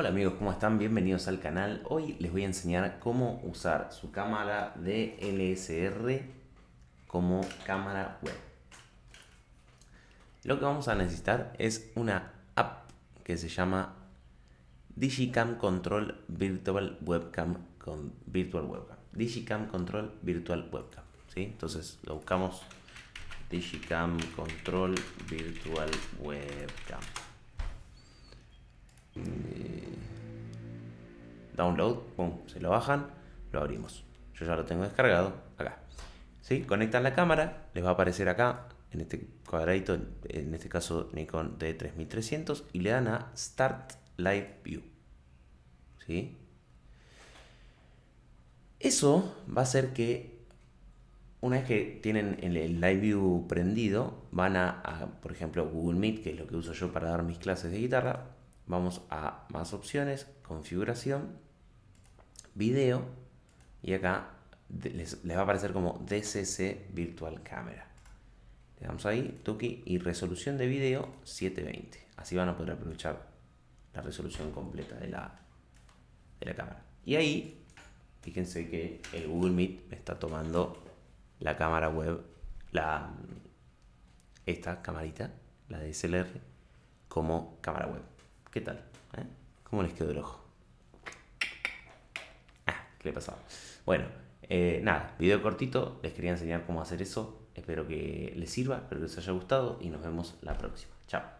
Hola amigos, ¿cómo están? Bienvenidos al canal. Hoy les voy a enseñar cómo usar su cámara DLSR como cámara web. Lo que vamos a necesitar es una app que se llama Digicam Control Virtual Webcam con Virtual Webcam. Digicam Control Virtual Webcam, ¿sí? Entonces lo buscamos Digicam Control Virtual Webcam download, pum, se lo bajan, lo abrimos. Yo ya lo tengo descargado acá. ¿Sí? Conectan la cámara, les va a aparecer acá, en este cuadradito, en este caso Nikon D3300, y le dan a Start Live View. ¿Sí? Eso va a hacer que una vez que tienen el Live View prendido, van a, por ejemplo, Google Meet, que es lo que uso yo para dar mis clases de guitarra. Vamos a más opciones, configuración, video y acá les, va a aparecer como DCC Virtual Camera. Le damos ahí, toque y resolución de video 720. Así van a poder aprovechar la resolución completa de la, la cámara. Y ahí, fíjense que el Google Meet me está tomando la cámara web, la, esta camarita, la DSLR, como cámara web. ¿Qué tal? Eh? ¿Cómo les quedó el ojo? ¿Qué le Bueno, eh, nada, video cortito, les quería enseñar cómo hacer eso. Espero que les sirva, espero que les haya gustado y nos vemos la próxima. Chao.